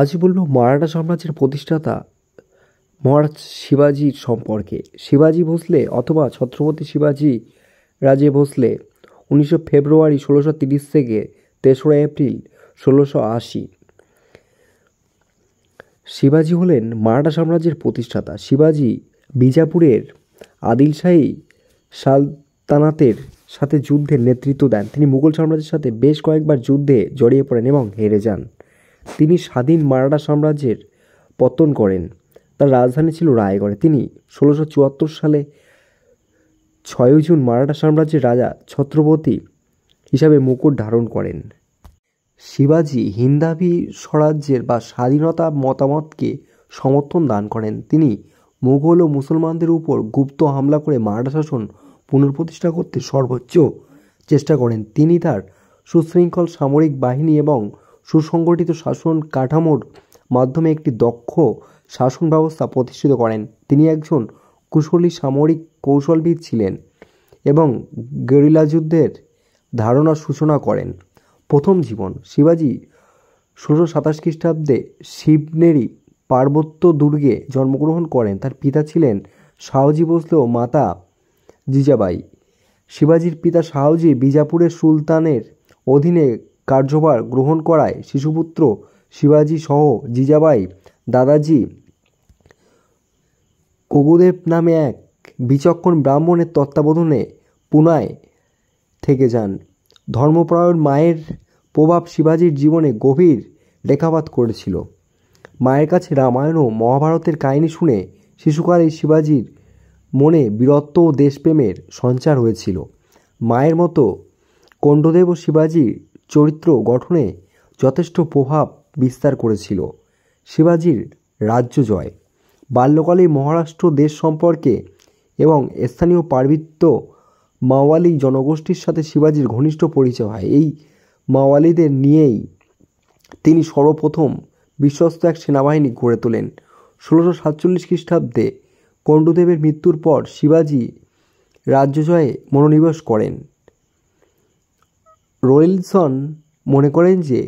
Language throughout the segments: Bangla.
আজ বলল মারাঠা সাম্রাজ্যের প্রতিষ্ঠাতা মহারাজ শিবাজির সম্পর্কে শিবাজি ভোসলে অথবা ছত্রপতি শিবাজি রাজে ভোসলে উনিশশো ফেব্রুয়ারি ষোলোশো তিরিশ থেকে তেসরা এপ্রিল ষোলোশো আশি শিবাজি হলেন মারাঠা সাম্রাজ্যের প্রতিষ্ঠাতা শিবাজি বিজাপুরের আদিলশাহী সালতানাতের সাথে যুদ্ধের নেতৃত্ব দেন তিনি মুঘল সাম্রাজ্যের সাথে বেশ কয়েকবার যুদ্ধে জড়িয়ে পড়েন এবং হেরে যান তিনি স্বাধীন মারাঠা সাম্রাজ্যের পতন করেন তার রাজধানী ছিল রায়গড়ে তিনি ষোলোশো চুয়াত্তর সালে ছয় জুন মারাঠা সাম্রাজ্যের রাজা ছত্রপতি হিসাবে মুকুট ধারণ করেন শিবাজি হিন্দাভি স্বরাজ্যের বা স্বাধীনতা মতামতকে সমর্থন দান করেন তিনি মুঘল ও মুসলমানদের উপর গুপ্ত হামলা করে মারাঠা শাসন পুনঃপ্রতিষ্ঠা করতে সর্বোচ্চ চেষ্টা করেন তিনি তার সুশৃঙ্খল সামরিক বাহিনী এবং সুসংগঠিত শাসন কাঠামোর মাধ্যমে একটি দক্ষ শাসন ব্যবস্থা প্রতিষ্ঠিত করেন তিনি একজন কুশলী সামরিক কৌশলবিদ ছিলেন এবং গেরিলা যুদ্ধের ধারণার সূচনা করেন প্রথম জীবন শিবাজি ষোলোশো সাতাশ খ্রিস্টাব্দে শিবনেরি পার্বত্য দুর্গে জন্মগ্রহণ করেন তার পিতা ছিলেন শাহজি বসলে ও মাতা জিজাবাই শিবাজির পিতা শাহজি বিজাপুরের সুলতানের অধীনে কার্যভার গ্রহণ করায় শিশুপুত্র শিবাজি সহ জিজাবাই দাদাজি কগুদেব নামে এক বিচক্ষণ ব্রাহ্মণের তত্ত্বাবধানে পুনায় থেকে যান ধর্মপরায়ণ মায়ের প্রভাব শিবাজির জীবনে গভীর রেখাপাত করেছিল মায়ের কাছে রামায়ণ ও মহাভারতের কাহিনী শুনে শিশুকালে শিবাজির মনে বীরত্ব ও দেশপ্রেমের সঞ্চার হয়েছিল মায়ের মতো কণ্ঠদেব ও শিবাজির চরিত্র গঠনে যথেষ্ট প্রভাব বিস্তার করেছিল শিবাজির রাজ্য জয় বাল্যকালেই মহারাষ্ট্র দেশ সম্পর্কে এবং স্থানীয় পার্বিত্য মাওয়ালি জনগোষ্ঠীর সাথে শিবাজির ঘনিষ্ঠ পরিচয় হয় এই মাওয়ালিদের নিয়েই তিনি সর্বপ্রথম বিশ্বস্ত এক সেনাবাহিনী গড়ে তোলেন ষোলোশো সাতচল্লিশ খ্রিস্টাব্দে কণ্ডদেবের মৃত্যুর পর শিবাজি রাজ্য জয়ে মনোনিবেশ করেন রোয়েলসন মনে করেন যে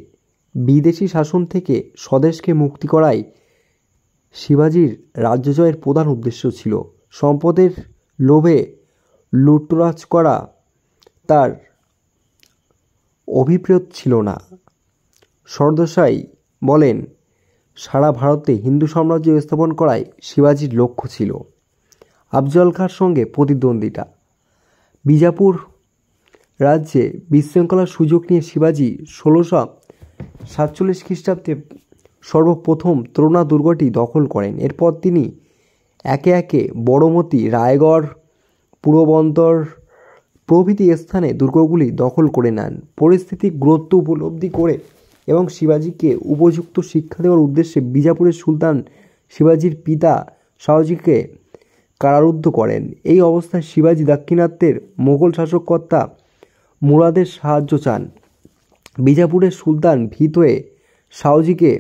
বিদেশি শাসন থেকে স্বদেশকে মুক্তি করাই শিবাজির রাজ্য জয়ের প্রধান উদ্দেশ্য ছিল সম্পদের লোভে লুটরাজ করা তার অভিপ্রেত ছিল না সরদশাই বলেন সারা ভারতে হিন্দু সাম্রাজ্য স্থাপন করাই শিবাজির লক্ষ্য ছিল আফজল খাঁর সঙ্গে প্রতিদ্বন্দ্বিতা বিজাপুর রাজ্যে বিশৃঙ্খলার সুযোগ নিয়ে শিবাজি ষোলোশো সাতচল্লিশ খ্রিস্টাব্দে সর্বপ্রথম তোরণা দুর্গটি দখল করেন এরপর তিনি একে একে বড়মতি রায়গড় পুরবন্দর প্রভৃতি স্থানে দুর্গগুলি দখল করে নেন পরিস্থিতি গুরুত্ব উপলব্ধি করে এবং শিবাজিকে উপযুক্ত শিক্ষা দেওয়ার উদ্দেশ্যে বিজাপুরের সুলতান শিবাজির পিতা শাহজিকে কারারুদ্ধ করেন এই অবস্থায় শিবাজি দাক্ষিণাত্যের মোগল শাসককর্তা মুরাদের সাহায্য চান বিজাপুরের সুলতান ভীত হয়ে শাহজিকে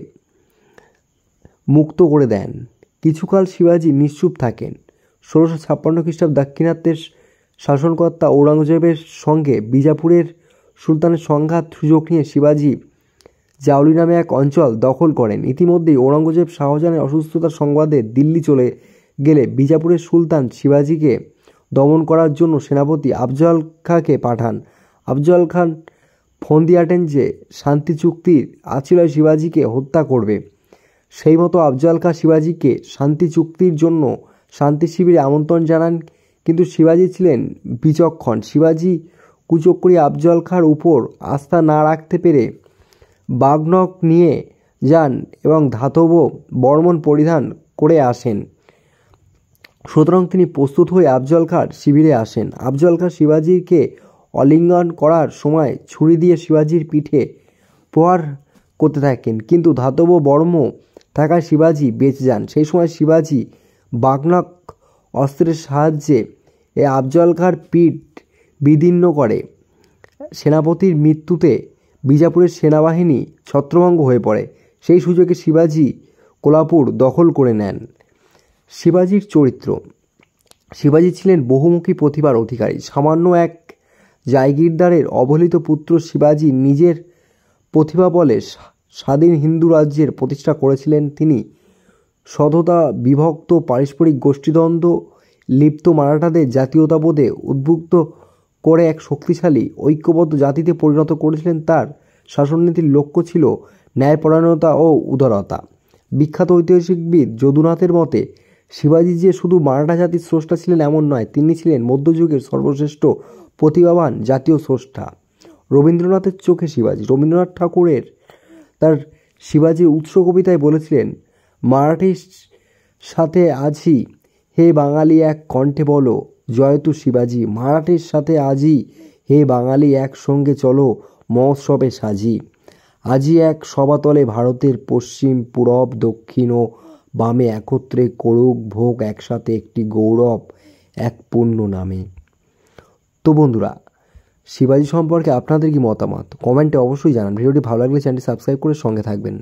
মুক্ত করে দেন কিছুকাল শিবাজি নিশ্চুপ থাকেন ষোলোশো ছাপ্পান্ন খ্রিস্টাব্দ দাক্ষিণাত্যের শাসনকর্তা ঔরঙ্গজেবের সঙ্গে বিজাপুরের সুলতানের সংঘাত সুযোগ নিয়ে শিবাজি জাউলি নামে এক অঞ্চল দখল করেন ইতিমধ্যেই ঔরঙ্গজেব শাহজাহানের অসুস্থতার সংবাদে দিল্লি চলে গেলে বিজাপুরের সুলতান শিবাজিকে দমন করার জন্য সেনাপতি আফজল খাঁকে পাঠান আফজল খান ফোন আটেন যে শান্তি চুক্তির আচিলয় শিবাজিকে হত্যা করবে সেই মতো আফজল খান শিবাজিকে শান্তি চুক্তির জন্য শান্তি শিবিরে আমন্ত্রণ জানান কিন্তু শিবাজি ছিলেন বিচক্ষণ শিবাজি করে আফজল খাঁর উপর আস্থা না রাখতে পেরে বাগনক নিয়ে যান এবং ধাতব বর্মন পরিধান করে আসেন সুতরাং তিনি প্রস্তুত হয়ে আফজল খাঁর শিবিরে আসেন আফজল খাঁ শিবাজিকে অলিঙ্গন করার সময় ছুরি দিয়ে শিবাজির পিঠে প্রহার করতে থাকেন কিন্তু ধাতব বর্ম থাকায় শিবাজি বেঁচে যান সেই সময় শিবাজি বাগনাক অস্ত্রের সাহায্যে এ আফজল খাঁর পিঠ বিদীর্ণ করে সেনাপতির মৃত্যুতে বিজাপুরের সেনাবাহিনী ছত্রভঙ্গ হয়ে পড়ে সেই সুযোগে শিবাজি কোলাপুর দখল করে নেন শিবাজির চরিত্র শিবাজি ছিলেন বহুমুখী প্রতিভার অধিকারী সামান্য এক জায়গিরদারের অবহেলিত পুত্র শিবাজি নিজের প্রতিভা বলে স্বাধীন হিন্দু রাজ্যের প্রতিষ্ঠা করেছিলেন তিনি সততা বিভক্ত পারস্পরিক গোষ্ঠীদ্বন্দ্ব লিপ্ত মারাঠাদের জাতীয়তাবোধে উদ্বুদ্ধ করে এক শক্তিশালী ঐক্যবদ্ধ জাতিতে পরিণত করেছিলেন তার শাসননীতির লক্ষ্য ছিল ন্যায়পরায়ণতা ও উদারতা বিখ্যাত ঐতিহাসিকবিদ যদুনাথের মতে শিবাজি যে শুধু মারাঠা জাতির স্রষ্টা ছিলেন এমন নয় তিনি ছিলেন মধ্যযুগের সর্বশ্রেষ্ঠ প্রতিভাবান জাতীয় স্রষ্টা রবীন্দ্রনাথের চোখে শিবাজি রবীন্দ্রনাথ ঠাকুরের তার শিবাজীর উৎস কবিতায় বলেছিলেন মারাঠির সাথে আজি হে বাঙালি এক কণ্ঠে বলো জয়তু শিবাজি মারাঠির সাথে আজি হে বাঙালি একসঙ্গে চলো মহোৎসবে সাজি আজি এক সবাতলে ভারতের পশ্চিম পূরব দক্ষিণ ও বামে একত্রে করুক ভোগ একসাথে একটি গৌরব এক পূর্ণ নামে তো বন্ধুরা শিবাজি সম্পর্কে আপনাদের কি মতামত কমেন্টে অবশ্যই জানান ভিডিওটি ভালো লাগলে চ্যানেলটি সাবস্ক্রাইব করে সঙ্গে থাকবেন